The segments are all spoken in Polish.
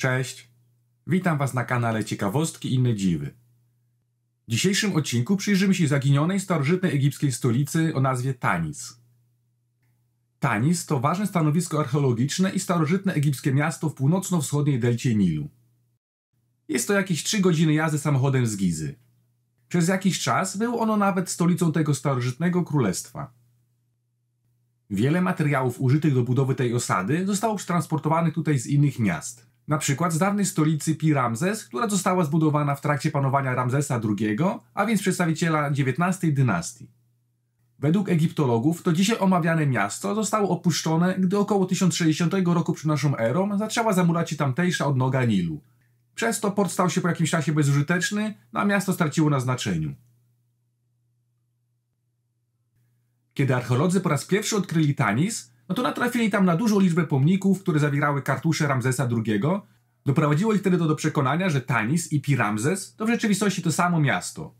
Cześć, witam Was na kanale Ciekawostki i Inne Dziwy. W dzisiejszym odcinku przyjrzymy się zaginionej starożytnej egipskiej stolicy o nazwie Tanis. Tanis to ważne stanowisko archeologiczne i starożytne egipskie miasto w północno-wschodniej delcie Nilu. Jest to jakieś 3 godziny jazdy samochodem z Gizy. Przez jakiś czas było ono nawet stolicą tego starożytnego królestwa. Wiele materiałów użytych do budowy tej osady zostało przetransportowanych tutaj z innych miast – na przykład z dawnej stolicy Pi Ramzes, która została zbudowana w trakcie panowania Ramzesa II, a więc przedstawiciela XIX dynastii. Według egiptologów to dzisiaj omawiane miasto zostało opuszczone, gdy około 1060 roku przed naszą erą zaczęła zamurać się tamtejsza odnoga Nilu. Przez to port stał się po jakimś czasie bezużyteczny, no a miasto straciło na znaczeniu. Kiedy archeolodzy po raz pierwszy odkryli Tanis, no to natrafili tam na dużą liczbę pomników, które zawierały kartusze Ramzesa II. Doprowadziło ich wtedy to do przekonania, że Tanis i Pi-Ramzes to w rzeczywistości to samo miasto.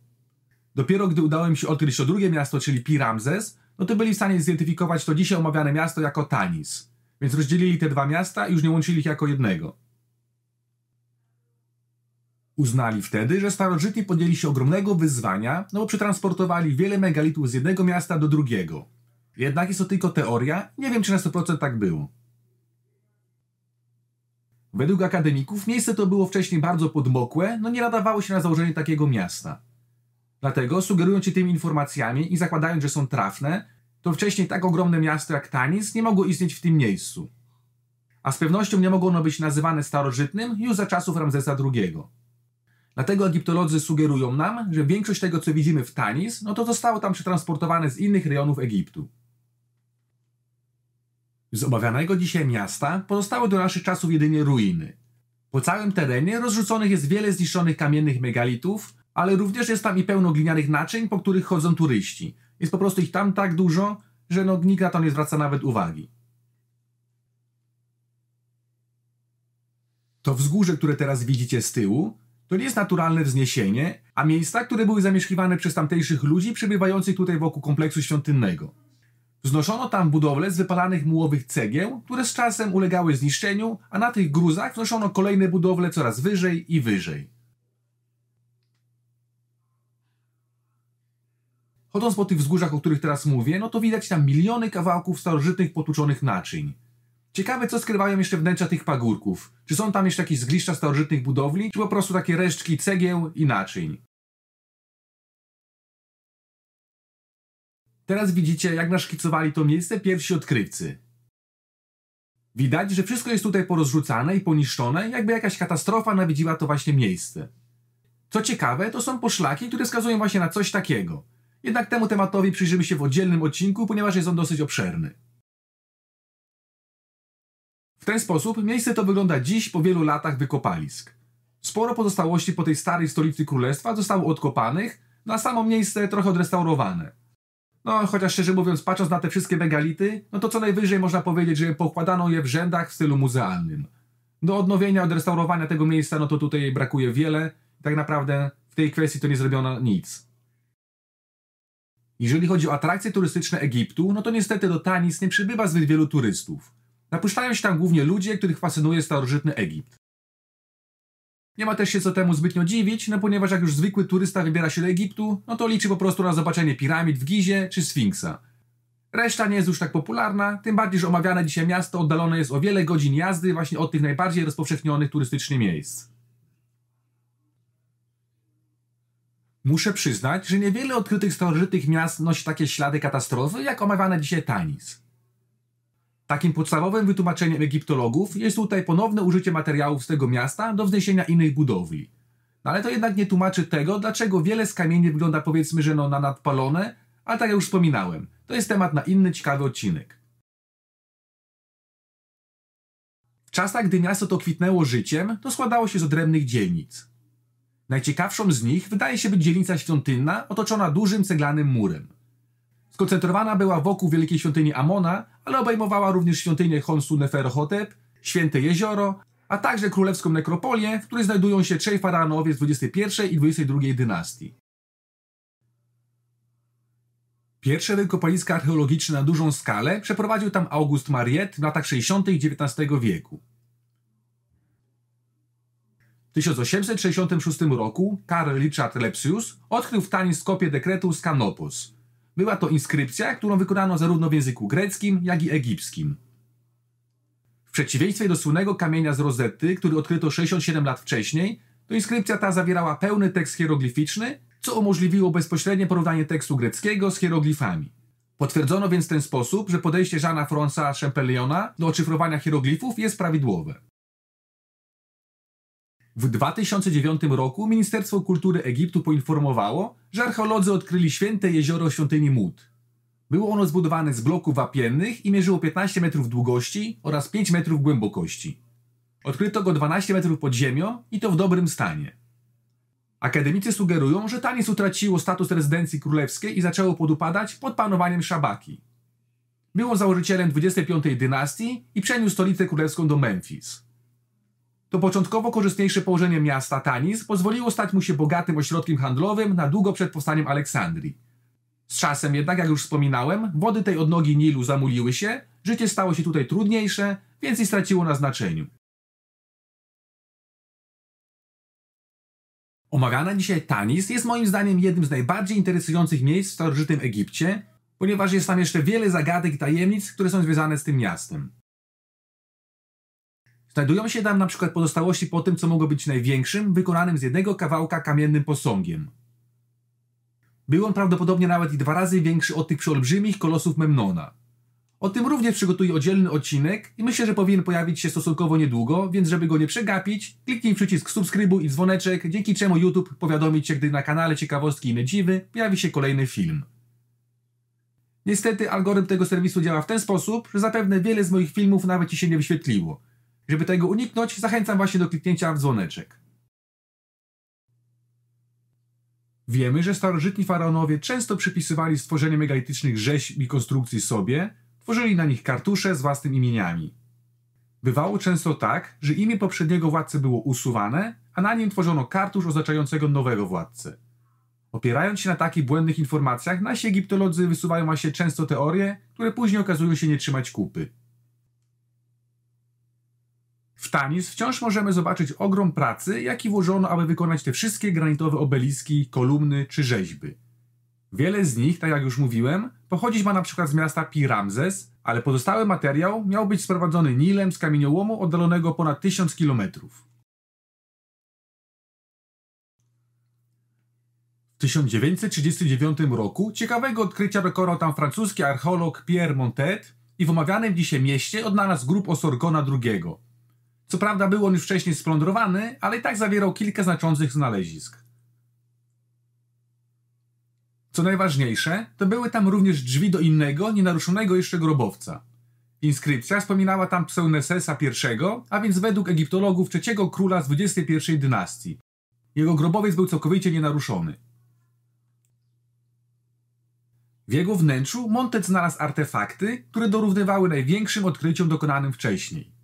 Dopiero gdy udało im się odkryć to drugie miasto, czyli Pi-Ramzes, no to byli w stanie zidentyfikować to dzisiaj omawiane miasto jako Tanis. Więc rozdzielili te dwa miasta i już nie łączyli ich jako jednego. Uznali wtedy, że starożytni podjęli się ogromnego wyzwania, no bo przetransportowali wiele megalitów z jednego miasta do drugiego. Jednak jest to tylko teoria, nie wiem czy na 100% tak było. Według akademików miejsce to było wcześniej bardzo podmokłe, no nie nadawało się na założenie takiego miasta. Dlatego sugerując się tymi informacjami i zakładając, że są trafne, to wcześniej tak ogromne miasto jak Tanis nie mogło istnieć w tym miejscu. A z pewnością nie mogło ono być nazywane starożytnym już za czasów Ramzesa II. Dlatego egiptolodzy sugerują nam, że większość tego co widzimy w Tanis, no to zostało tam przetransportowane z innych rejonów Egiptu. Z obawianego dzisiaj miasta pozostały do naszych czasów jedynie ruiny. Po całym terenie rozrzuconych jest wiele zniszczonych kamiennych megalitów, ale również jest tam i pełno glinianych naczyń, po których chodzą turyści. Jest po prostu ich tam tak dużo, że no, nikt na to nie zwraca nawet uwagi. To wzgórze, które teraz widzicie z tyłu, to nie jest naturalne wzniesienie, a miejsca, które były zamieszkiwane przez tamtejszych ludzi przebywających tutaj wokół kompleksu świątynnego. Wznoszono tam budowle z wypalanych mułowych cegieł, które z czasem ulegały zniszczeniu, a na tych gruzach wznoszono kolejne budowle coraz wyżej i wyżej. Chodząc po tych wzgórzach, o których teraz mówię, no to widać tam miliony kawałków starożytnych potłuczonych naczyń. Ciekawe, co skrywają jeszcze wnętrza tych pagórków. Czy są tam jeszcze jakieś zgliszcza starożytnych budowli, czy po prostu takie resztki cegieł i naczyń. Teraz widzicie, jak naszkicowali to miejsce pierwsi odkrywcy. Widać, że wszystko jest tutaj porozrzucane i poniszczone, jakby jakaś katastrofa nawiedziła to właśnie miejsce. Co ciekawe, to są poszlaki, które wskazują właśnie na coś takiego. Jednak temu tematowi przyjrzymy się w oddzielnym odcinku, ponieważ jest on dosyć obszerny. W ten sposób miejsce to wygląda dziś po wielu latach wykopalisk. Sporo pozostałości po tej starej stolicy królestwa zostało odkopanych, na samo miejsce trochę odrestaurowane. No, chociaż szczerze mówiąc, patrząc na te wszystkie megality, no to co najwyżej można powiedzieć, że pokładano je w rzędach w stylu muzealnym. Do odnowienia, odrestaurowania tego miejsca, no to tutaj brakuje wiele. Tak naprawdę w tej kwestii to nie zrobiono nic. Jeżeli chodzi o atrakcje turystyczne Egiptu, no to niestety do Tanis nie przybywa zbyt wielu turystów. Napuszczają się tam głównie ludzie, których fascynuje starożytny Egipt. Nie ma też się co temu zbytnio dziwić, no ponieważ jak już zwykły turysta wybiera się do Egiptu, no to liczy po prostu na zobaczenie piramid w Gizie czy Sfinksa. Reszta nie jest już tak popularna, tym bardziej, że omawiane dzisiaj miasto oddalone jest o wiele godzin jazdy właśnie od tych najbardziej rozpowszechnionych turystycznie miejsc. Muszę przyznać, że niewiele odkrytych starożytnych miast nosi takie ślady katastrofy, jak omawiane dzisiaj Tanis. Takim podstawowym wytłumaczeniem egiptologów jest tutaj ponowne użycie materiałów z tego miasta do wzniesienia innej budowli. No ale to jednak nie tłumaczy tego, dlaczego wiele z kamieni wygląda powiedzmy, że no na nadpalone, ale tak jak już wspominałem, to jest temat na inny ciekawy odcinek. W czasach, gdy miasto to kwitnęło życiem, to składało się z odrębnych dzielnic. Najciekawszą z nich wydaje się być dzielnica świątynna otoczona dużym ceglanym murem. Skoncentrowana była wokół wielkiej świątyni Amona, ale obejmowała również świątynię Honsu Neferhotep, Święte Jezioro, a także królewską nekropolię, w której znajdują się trzej faraonowie z XXI i 22 dynastii. Pierwsze wykopaliska archeologiczne na dużą skalę przeprowadził tam August Mariette w latach 60. XIX wieku. W 1866 roku Karl Richard Lepsius odkrył w Tanin skopie dekretu Skanopos. Była to inskrypcja, którą wykonano zarówno w języku greckim, jak i egipskim. W przeciwieństwie do słynnego kamienia z Rozety, który odkryto 67 lat wcześniej, to inskrypcja ta zawierała pełny tekst hieroglificzny, co umożliwiło bezpośrednie porównanie tekstu greckiego z hieroglifami. Potwierdzono więc w ten sposób, że podejście Jeana Franca Champelliona do oczyfrowania hieroglifów jest prawidłowe. W 2009 roku Ministerstwo Kultury Egiptu poinformowało, że archeolodzy odkryli święte jezioro świątyni Mut. Było ono zbudowane z bloków wapiennych i mierzyło 15 metrów długości oraz 5 metrów głębokości. Odkryto go 12 metrów pod ziemią i to w dobrym stanie. Akademicy sugerują, że Tanis utraciło status rezydencji królewskiej i zaczęło podupadać pod panowaniem Szabaki. Było założycielem 25 dynastii i przeniósł stolicę królewską do Memphis. To początkowo korzystniejsze położenie miasta Tanis pozwoliło stać mu się bogatym ośrodkiem handlowym na długo przed powstaniem Aleksandrii. Z czasem jednak, jak już wspominałem, wody tej odnogi Nilu zamuliły się, życie stało się tutaj trudniejsze, więc i straciło na znaczeniu. Omawiana dzisiaj Tanis jest moim zdaniem jednym z najbardziej interesujących miejsc w starożytnym Egipcie, ponieważ jest tam jeszcze wiele zagadek i tajemnic, które są związane z tym miastem. Znajdują się tam na przykład pozostałości po tym, co mogło być największym, wykonanym z jednego kawałka kamiennym posągiem. Był on prawdopodobnie nawet i dwa razy większy od tych przyolbrzymich kolosów Memnona. O tym również przygotuję oddzielny odcinek i myślę, że powinien pojawić się stosunkowo niedługo, więc żeby go nie przegapić, kliknij przycisk subskrybuj i dzwoneczek, dzięki czemu YouTube powiadomi Cię, gdy na kanale Ciekawostki i inne dziwy pojawi się kolejny film. Niestety algorytm tego serwisu działa w ten sposób, że zapewne wiele z moich filmów nawet Ci się nie wyświetliło. Żeby tego uniknąć, zachęcam właśnie do kliknięcia w dzwoneczek. Wiemy, że starożytni faraonowie często przypisywali stworzenie megalitycznych rzeźb i konstrukcji sobie, tworzyli na nich kartusze z własnymi imieniami. Bywało często tak, że imię poprzedniego władcy było usuwane, a na nim tworzono kartusz oznaczającego nowego władcę. Opierając się na takich błędnych informacjach, nasi egiptolodzy wysuwają właśnie często teorie, które później okazują się nie trzymać kupy. Sztanis wciąż możemy zobaczyć ogrom pracy, jaki włożono, aby wykonać te wszystkie granitowe obeliski, kolumny czy rzeźby. Wiele z nich, tak jak już mówiłem, pochodzić ma na przykład z miasta Pi Ramzes, ale pozostały materiał miał być sprowadzony Nilem z kamieniołomu oddalonego ponad 1000 km. W 1939 roku ciekawego odkrycia dokonał tam francuski archeolog Pierre Montet i w omawianym dzisiaj mieście odnalazł grób Osorgona II, co prawda był on już wcześniej splądrowany, ale i tak zawierał kilka znaczących znalezisk. Co najważniejsze, to były tam również drzwi do innego, nienaruszonego jeszcze grobowca. Inskrypcja wspominała tam Pseunesesa I, a więc według egiptologów trzeciego króla z XXI dynastii. Jego grobowiec był całkowicie nienaruszony. W jego wnętrzu Montet znalazł artefakty, które dorównywały największym odkryciom dokonanym wcześniej.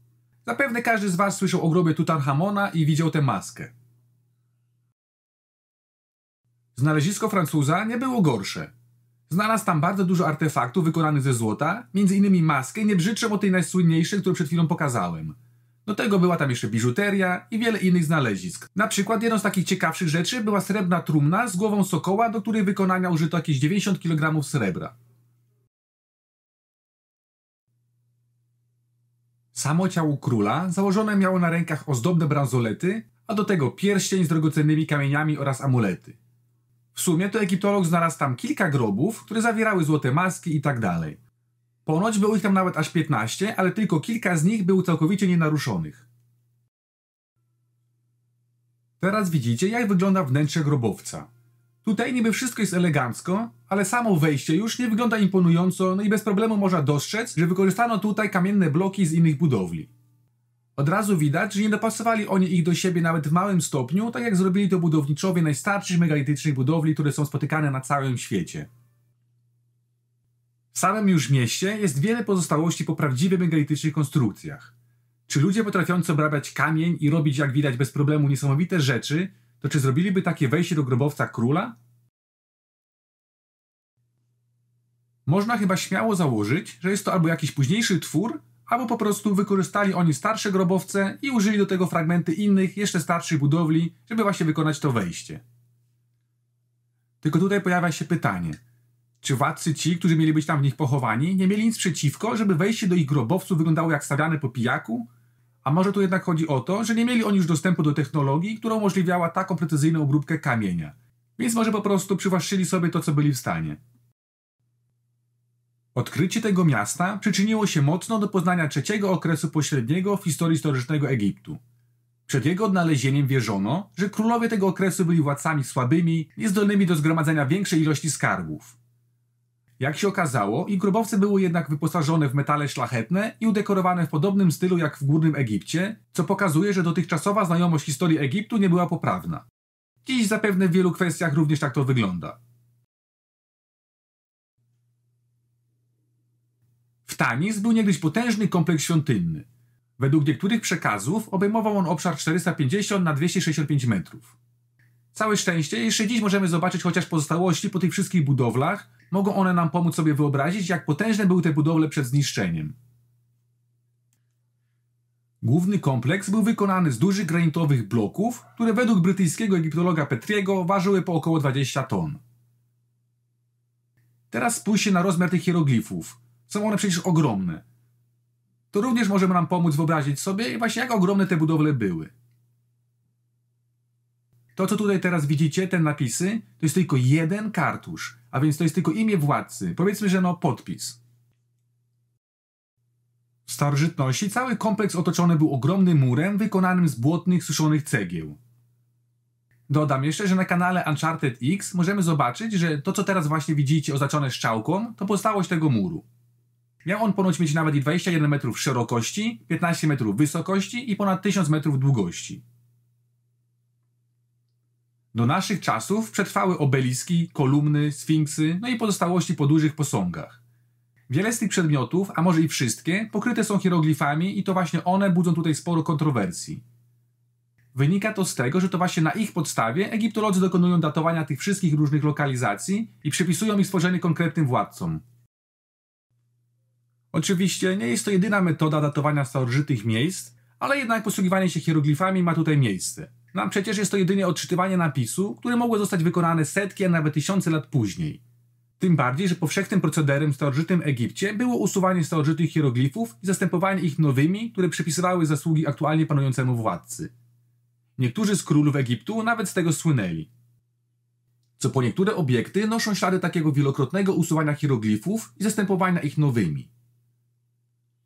Zapewne każdy z was słyszał o grobie Tutanchamona i widział tę maskę. Znalezisko Francuza nie było gorsze. Znalazł tam bardzo dużo artefaktów wykonanych ze złota, między innymi maskę, nie brzyczę o tej najsłynniejszej, którą przed chwilą pokazałem. Do tego była tam jeszcze biżuteria i wiele innych znalezisk. Na przykład jedną z takich ciekawszych rzeczy była srebrna trumna z głową sokoła, do której wykonania użyto jakieś 90 kg srebra. Samo ciało króla założone miało na rękach ozdobne bransolety, a do tego pierścień z drogocennymi kamieniami oraz amulety. W sumie to egiptolog znalazł tam kilka grobów, które zawierały złote maski i tak dalej. Ponoć było ich tam nawet aż 15, ale tylko kilka z nich było całkowicie nienaruszonych. Teraz widzicie, jak wygląda wnętrze grobowca. Tutaj niby wszystko jest elegancko, ale samo wejście już nie wygląda imponująco, no i bez problemu można dostrzec, że wykorzystano tutaj kamienne bloki z innych budowli. Od razu widać, że nie dopasowali oni ich do siebie nawet w małym stopniu, tak jak zrobili to budowniczowie najstarszych megalitycznych budowli, które są spotykane na całym świecie. W samym już mieście jest wiele pozostałości po prawdziwie megalitycznych konstrukcjach. Czy ludzie potrafiący obrabiać kamień i robić, jak widać, bez problemu niesamowite rzeczy, to czy zrobiliby takie wejście do grobowca króla? Można chyba śmiało założyć, że jest to albo jakiś późniejszy twór, albo po prostu wykorzystali oni starsze grobowce i użyli do tego fragmenty innych, jeszcze starszych budowli, żeby właśnie wykonać to wejście. Tylko tutaj pojawia się pytanie. Czy władcy ci, którzy mieli być tam w nich pochowani, nie mieli nic przeciwko, żeby wejście do ich grobowców wyglądało jak stawiane po pijaku, a może tu jednak chodzi o to, że nie mieli oni już dostępu do technologii, która umożliwiała taką precyzyjną obróbkę kamienia. Więc może po prostu przywłaszczyli sobie to, co byli w stanie. Odkrycie tego miasta przyczyniło się mocno do poznania trzeciego okresu pośredniego w historii historycznego Egiptu. Przed jego odnalezieniem wierzono, że królowie tego okresu byli władcami słabymi, niezdolnymi do zgromadzenia większej ilości skarbów. Jak się okazało, ich grobowce były jednak wyposażone w metale szlachetne i udekorowane w podobnym stylu jak w Górnym Egipcie, co pokazuje, że dotychczasowa znajomość historii Egiptu nie była poprawna. Dziś zapewne w wielu kwestiach również tak to wygląda. W Tanis był niegdyś potężny kompleks świątynny. Według niektórych przekazów obejmował on obszar 450 na 265 metrów. Całe szczęście, jeszcze dziś możemy zobaczyć chociaż pozostałości po tych wszystkich budowlach. Mogą one nam pomóc sobie wyobrazić, jak potężne były te budowle przed zniszczeniem. Główny kompleks był wykonany z dużych granitowych bloków, które według brytyjskiego egiptologa Petriego ważyły po około 20 ton. Teraz spójrzcie na rozmiar tych hieroglifów. Są one przecież ogromne. To również może nam pomóc wyobrazić sobie właśnie jak ogromne te budowle były. To, co tutaj teraz widzicie, te napisy, to jest tylko jeden kartusz, a więc to jest tylko imię władcy. Powiedzmy, że no podpis. W starożytności cały kompleks otoczony był ogromnym murem wykonanym z błotnych, suszonych cegieł. Dodam jeszcze, że na kanale Uncharted X możemy zobaczyć, że to co teraz właśnie widzicie oznaczone strzałką, to pozostałość tego muru. Miał on ponoć mieć nawet i 21 metrów szerokości, 15 metrów wysokości i ponad 1000 metrów długości. Do naszych czasów przetrwały obeliski, kolumny, sfinksy, no i pozostałości po dużych posągach. Wiele z tych przedmiotów, a może i wszystkie, pokryte są hieroglifami i to właśnie one budzą tutaj sporo kontrowersji. Wynika to z tego, że to właśnie na ich podstawie egiptolodzy dokonują datowania tych wszystkich różnych lokalizacji i przypisują ich stworzenie konkretnym władcom. Oczywiście nie jest to jedyna metoda datowania starożytnych miejsc, ale jednak posługiwanie się hieroglifami ma tutaj miejsce. No przecież jest to jedynie odczytywanie napisu, które mogło zostać wykonane setki, a nawet tysiące lat później. Tym bardziej, że powszechnym procederem w starożytnym Egipcie było usuwanie starożytnych hieroglifów i zastępowanie ich nowymi, które przypisywały zasługi aktualnie panującemu władcy. Niektórzy z królów Egiptu nawet z tego słynęli. Co po niektóre obiekty noszą ślady takiego wielokrotnego usuwania hieroglifów i zastępowania ich nowymi.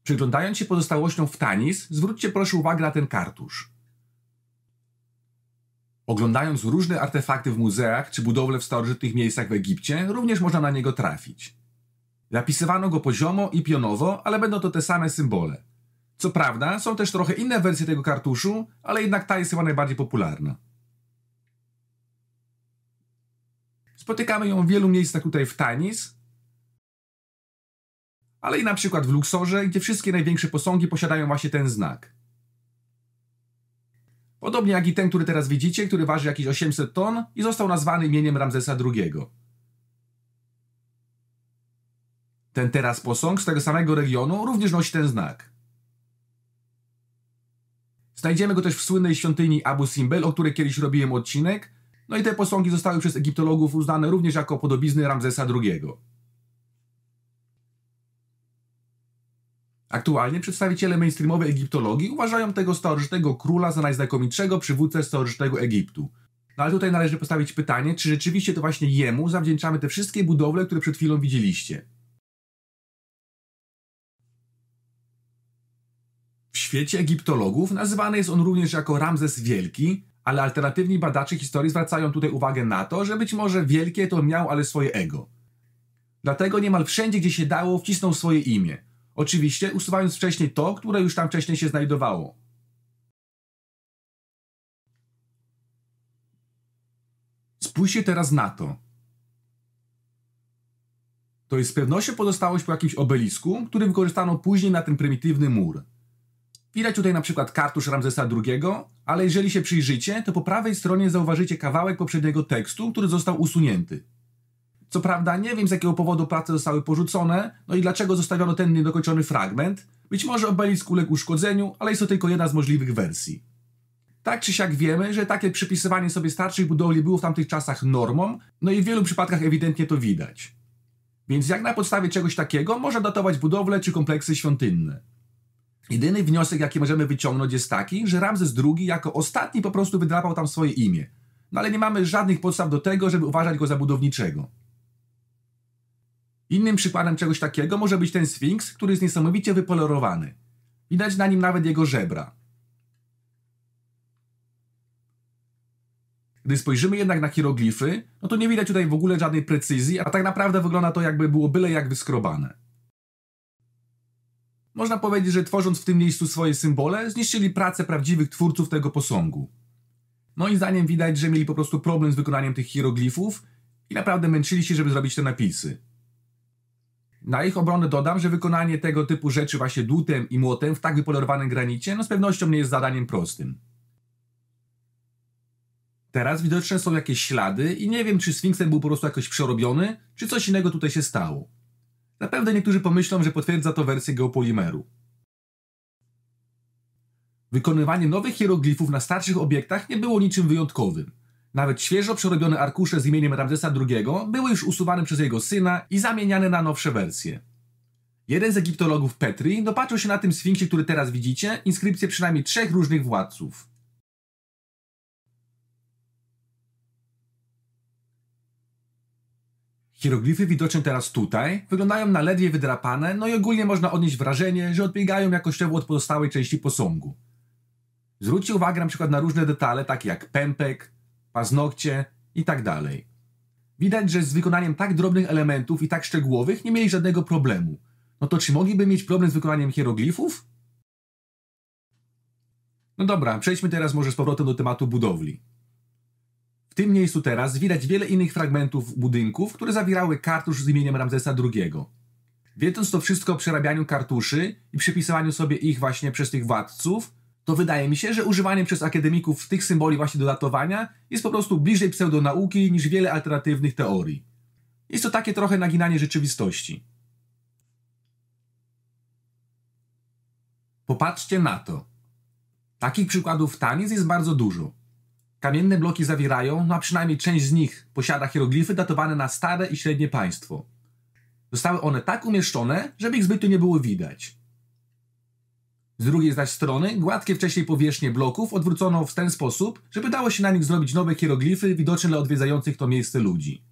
Przyglądając się pozostałościom w Tanis, zwróćcie proszę uwagę na ten kartusz. Oglądając różne artefakty w muzeach czy budowle w starożytnych miejscach w Egipcie, również można na niego trafić. Napisywano go poziomo i pionowo, ale będą to te same symbole. Co prawda, są też trochę inne wersje tego kartuszu, ale jednak ta jest chyba najbardziej popularna. Spotykamy ją w wielu miejscach tutaj w Tanis, ale i na przykład w Luxorze, gdzie wszystkie największe posągi posiadają właśnie ten znak. Podobnie jak i ten, który teraz widzicie, który waży jakieś 800 ton i został nazwany imieniem Ramzesa II. Ten teraz posąg z tego samego regionu również nosi ten znak. Znajdziemy go też w słynnej świątyni Abu Simbel, o której kiedyś robiłem odcinek. No i te posągi zostały przez egiptologów uznane również jako podobizny Ramzesa II. Aktualnie przedstawiciele mainstreamowej egiptologii uważają tego starożytnego króla za najznakomitszego przywódcę starożytnego Egiptu. No ale tutaj należy postawić pytanie, czy rzeczywiście to właśnie jemu zawdzięczamy te wszystkie budowle, które przed chwilą widzieliście. W świecie egiptologów nazywany jest on również jako Ramzes Wielki, ale alternatywni badacze historii zwracają tutaj uwagę na to, że być może wielkie to miał, ale swoje ego. Dlatego niemal wszędzie, gdzie się dało, wcisnął swoje imię – Oczywiście usuwając wcześniej to, które już tam wcześniej się znajdowało. Spójrzcie teraz na to. To jest z pewnością pozostałość po jakimś obelisku, który wykorzystano później na ten prymitywny mur. Widać tutaj na przykład kartusz Ramzesa II, ale jeżeli się przyjrzycie, to po prawej stronie zauważycie kawałek poprzedniego tekstu, który został usunięty. Co prawda nie wiem z jakiego powodu prace zostały porzucone, no i dlaczego zostawiono ten niedokończony fragment. Być może obelisk uległ uszkodzeniu, ale jest to tylko jedna z możliwych wersji. Tak czy siak wiemy, że takie przypisywanie sobie starszych budowli było w tamtych czasach normą, no i w wielu przypadkach ewidentnie to widać. Więc jak na podstawie czegoś takiego można datować budowle czy kompleksy świątynne? Jedyny wniosek, jaki możemy wyciągnąć jest taki, że Ramzes II jako ostatni po prostu wydrapał tam swoje imię. No ale nie mamy żadnych podstaw do tego, żeby uważać go za budowniczego. Innym przykładem czegoś takiego może być ten sfinks, który jest niesamowicie wypolerowany. Widać na nim nawet jego żebra. Gdy spojrzymy jednak na hieroglify, no to nie widać tutaj w ogóle żadnej precyzji, a tak naprawdę wygląda to jakby było byle jak wyskrobane. Można powiedzieć, że tworząc w tym miejscu swoje symbole, zniszczyli pracę prawdziwych twórców tego posągu. Moim zdaniem widać, że mieli po prostu problem z wykonaniem tych hieroglifów i naprawdę męczyli się, żeby zrobić te napisy. Na ich obronę dodam, że wykonanie tego typu rzeczy właśnie dłutem i młotem w tak wypolerowanym granicie no z pewnością nie jest zadaniem prostym. Teraz widoczne są jakieś ślady i nie wiem, czy Sfinksem był po prostu jakoś przerobiony, czy coś innego tutaj się stało. pewno niektórzy pomyślą, że potwierdza to wersję geopolimeru. Wykonywanie nowych hieroglifów na starszych obiektach nie było niczym wyjątkowym. Nawet świeżo przerobione arkusze z imieniem Ramzesa II były już usuwane przez jego syna i zamieniane na nowsze wersje. Jeden z egiptologów Petri dopatrzył się na tym sfinksie, który teraz widzicie, inskrypcję przynajmniej trzech różnych władców. Hieroglify widoczne teraz tutaj wyglądają na ledwie wydrapane, no i ogólnie można odnieść wrażenie, że odbiegają jakościowo od pozostałej części posągu. Zwróćcie uwagę na przykład na różne detale, takie jak pępek, paznokcie i tak dalej. Widać, że z wykonaniem tak drobnych elementów i tak szczegółowych nie mieli żadnego problemu. No to czy mogliby mieć problem z wykonaniem hieroglifów? No dobra, przejdźmy teraz może z powrotem do tematu budowli. W tym miejscu teraz widać wiele innych fragmentów budynków, które zawierały kartusz z imieniem Ramzesa II. Wiedząc to wszystko o przerabianiu kartuszy i przypisywaniu sobie ich właśnie przez tych władców, to wydaje mi się, że używanie przez akademików tych symboli właśnie do datowania jest po prostu bliżej pseudonauki niż wiele alternatywnych teorii. Jest to takie trochę naginanie rzeczywistości. Popatrzcie na to. Takich przykładów taniec jest bardzo dużo. Kamienne bloki zawierają, no a przynajmniej część z nich posiada hieroglify datowane na stare i średnie państwo. Zostały one tak umieszczone, żeby ich zbytnio nie było widać. Z drugiej zaś strony gładkie wcześniej powierzchnie bloków odwrócono w ten sposób, żeby dało się na nich zrobić nowe hieroglify widoczne dla odwiedzających to miejsce ludzi.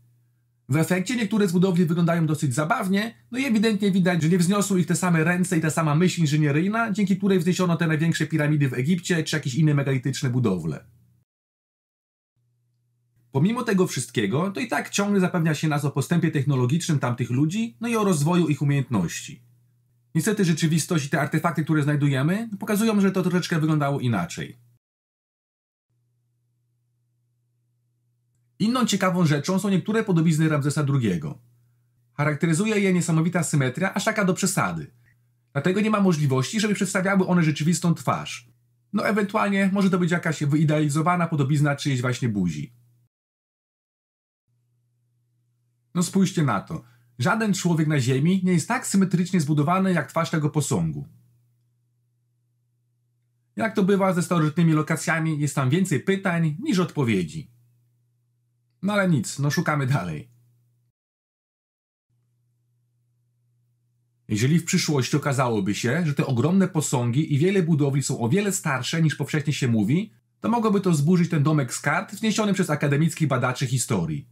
W efekcie niektóre z budowli wyglądają dosyć zabawnie, no i ewidentnie widać, że nie wzniosły ich te same ręce i ta sama myśl inżynieryjna, dzięki której wzniesiono te największe piramidy w Egipcie czy jakieś inne megalityczne budowle. Pomimo tego wszystkiego, to i tak ciągle zapewnia się nas o postępie technologicznym tamtych ludzi, no i o rozwoju ich umiejętności. Niestety rzeczywistość i te artefakty, które znajdujemy, pokazują, że to troszeczkę wyglądało inaczej. Inną ciekawą rzeczą są niektóre podobizny Ramzesa II. Charakteryzuje je niesamowita symetria, aż taka do przesady. Dlatego nie ma możliwości, żeby przedstawiały one rzeczywistą twarz. No ewentualnie może to być jakaś wyidealizowana podobizna czyjejś właśnie buzi. No spójrzcie na to. Żaden człowiek na Ziemi nie jest tak symetrycznie zbudowany jak twarz tego posągu. Jak to bywa ze starożytnymi lokacjami, jest tam więcej pytań niż odpowiedzi. No ale nic, no szukamy dalej. Jeżeli w przyszłości okazałoby się, że te ogromne posągi i wiele budowli są o wiele starsze niż powszechnie się mówi, to mogłoby to zburzyć ten domek z kart wniesiony przez akademickich badaczy historii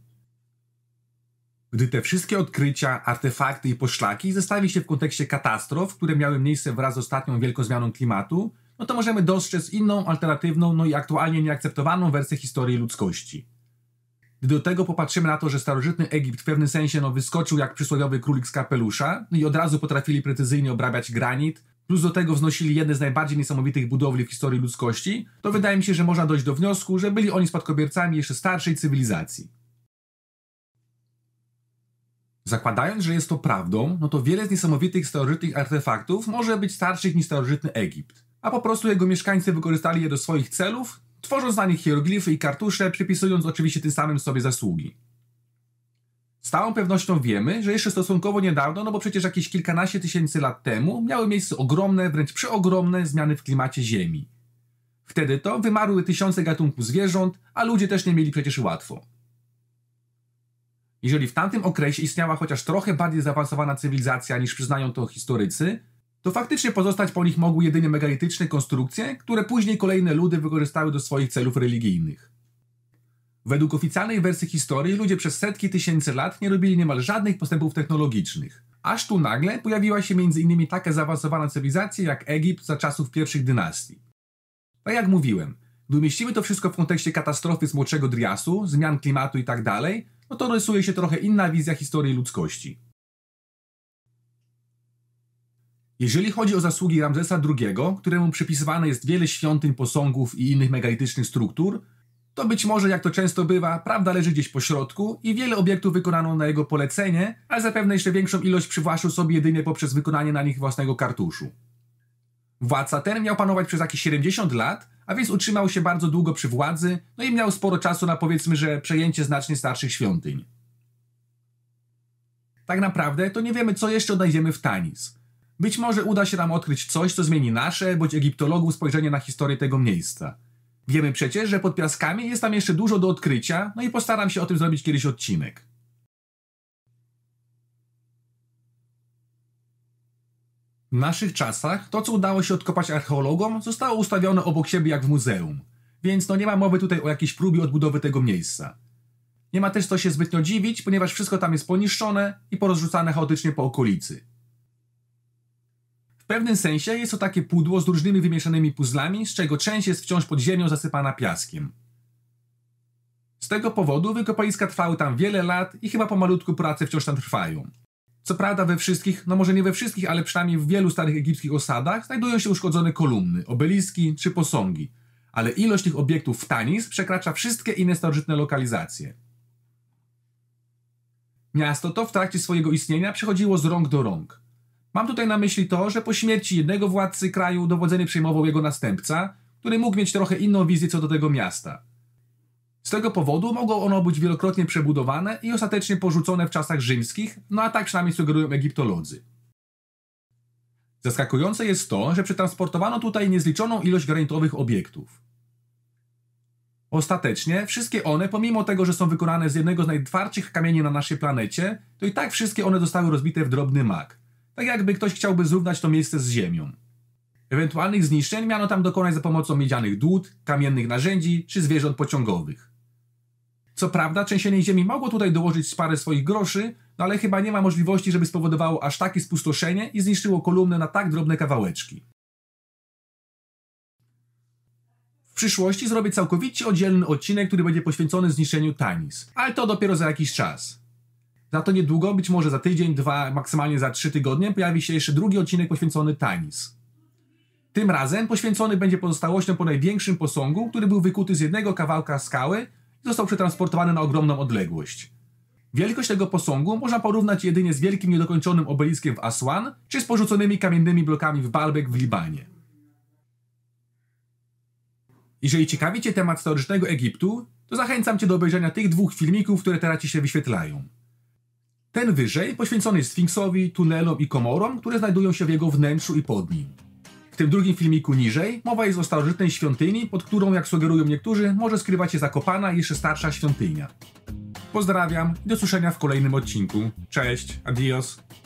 gdy te wszystkie odkrycia, artefakty i poszlaki zestawi się w kontekście katastrof, które miały miejsce wraz z ostatnią wielką zmianą klimatu, no to możemy dostrzec inną, alternatywną, no i aktualnie nieakceptowaną wersję historii ludzkości. Gdy do tego popatrzymy na to, że starożytny Egipt w pewnym sensie no, wyskoczył jak przysłowiowy królik z kapelusza no i od razu potrafili precyzyjnie obrabiać granit, plus do tego wznosili jedne z najbardziej niesamowitych budowli w historii ludzkości, to wydaje mi się, że można dojść do wniosku, że byli oni spadkobiercami jeszcze starszej cywilizacji. Zakładając, że jest to prawdą, no to wiele z niesamowitych starożytnych artefaktów może być starszych niż starożytny Egipt, a po prostu jego mieszkańcy wykorzystali je do swoich celów, tworząc na nich hieroglify i kartusze, przypisując oczywiście tym samym sobie zasługi. Z całą pewnością wiemy, że jeszcze stosunkowo niedawno, no bo przecież jakieś kilkanaście tysięcy lat temu, miały miejsce ogromne, wręcz przeogromne zmiany w klimacie Ziemi. Wtedy to wymarły tysiące gatunków zwierząt, a ludzie też nie mieli przecież łatwo. Jeżeli w tamtym okresie istniała chociaż trochę bardziej zaawansowana cywilizacja niż przyznają to historycy, to faktycznie pozostać po nich mogły jedynie megalityczne konstrukcje, które później kolejne ludy wykorzystały do swoich celów religijnych. Według oficjalnej wersji historii ludzie przez setki tysięcy lat nie robili niemal żadnych postępów technologicznych. Aż tu nagle pojawiła się m.in. taka zaawansowana cywilizacja jak Egipt za czasów pierwszych dynastii. Tak jak mówiłem, gdy umieścimy to wszystko w kontekście katastrofy z młodszego Driasu, zmian klimatu itd., tak no to rysuje się trochę inna wizja historii ludzkości. Jeżeli chodzi o zasługi Ramzesa II, któremu przypisywane jest wiele świątyń, posągów i innych megalitycznych struktur, to być może, jak to często bywa, prawda leży gdzieś po środku i wiele obiektów wykonano na jego polecenie, ale zapewne jeszcze większą ilość przywłaszczył sobie jedynie poprzez wykonanie na nich własnego kartuszu. Władca ten miał panować przez jakieś 70 lat, a więc utrzymał się bardzo długo przy władzy, no i miał sporo czasu na powiedzmy, że przejęcie znacznie starszych świątyń. Tak naprawdę to nie wiemy, co jeszcze odnajdziemy w Tanis. Być może uda się nam odkryć coś, co zmieni nasze bądź egiptologów spojrzenie na historię tego miejsca. Wiemy przecież, że pod piaskami jest tam jeszcze dużo do odkrycia, no i postaram się o tym zrobić kiedyś odcinek. W naszych czasach to, co udało się odkopać archeologom, zostało ustawione obok siebie jak w muzeum, więc no nie ma mowy tutaj o jakiejś próbie odbudowy tego miejsca. Nie ma też co się zbytnio dziwić, ponieważ wszystko tam jest poniszczone i porozrzucane chaotycznie po okolicy. W pewnym sensie jest to takie pudło z różnymi wymieszanymi puzzlami, z czego część jest wciąż pod ziemią zasypana piaskiem. Z tego powodu wykopaliska trwały tam wiele lat i chyba pomalutku prace wciąż tam trwają. Co prawda we wszystkich, no może nie we wszystkich, ale przynajmniej w wielu starych egipskich osadach znajdują się uszkodzone kolumny, obeliski czy posągi, ale ilość tych obiektów w Tanis przekracza wszystkie inne starożytne lokalizacje. Miasto to w trakcie swojego istnienia przechodziło z rąk do rąk. Mam tutaj na myśli to, że po śmierci jednego władcy kraju dowodzenie przejmował jego następca, który mógł mieć trochę inną wizję co do tego miasta – z tego powodu mogło ono być wielokrotnie przebudowane i ostatecznie porzucone w czasach rzymskich, no a tak przynajmniej sugerują egiptolodzy. Zaskakujące jest to, że przetransportowano tutaj niezliczoną ilość granitowych obiektów. Ostatecznie wszystkie one, pomimo tego, że są wykonane z jednego z najtwardszych kamieni na naszej planecie, to i tak wszystkie one zostały rozbite w drobny mak. Tak jakby ktoś chciałby zrównać to miejsce z Ziemią. Ewentualnych zniszczeń miano tam dokonać za pomocą miedzianych dłut, kamiennych narzędzi czy zwierząt pociągowych. Co prawda, trzęsienie ziemi mogło tutaj dołożyć parę swoich groszy, no ale chyba nie ma możliwości, żeby spowodowało aż takie spustoszenie i zniszczyło kolumnę na tak drobne kawałeczki. W przyszłości zrobię całkowicie oddzielny odcinek, który będzie poświęcony zniszczeniu Tanis, ale to dopiero za jakiś czas. Za to niedługo, być może za tydzień, dwa, maksymalnie za trzy tygodnie, pojawi się jeszcze drugi odcinek poświęcony Tanis. Tym razem poświęcony będzie pozostałościom po największym posągu, który był wykuty z jednego kawałka skały został przetransportowany na ogromną odległość. Wielkość tego posągu można porównać jedynie z wielkim niedokończonym obeliskiem w Asłan czy z porzuconymi kamiennymi blokami w Balbek w Libanie. Jeżeli ciekawi Cię temat starożytnego Egiptu, to zachęcam Cię do obejrzenia tych dwóch filmików, które teraz Ci się wyświetlają. Ten wyżej poświęcony jest Sfinksowi, tunelom i komorom, które znajdują się w jego wnętrzu i pod nim. W tym drugim filmiku niżej mowa jest o starożytnej świątyni, pod którą, jak sugerują niektórzy, może skrywać się zakopana jeszcze starsza świątynia. Pozdrawiam i do słyszenia w kolejnym odcinku. Cześć, adios.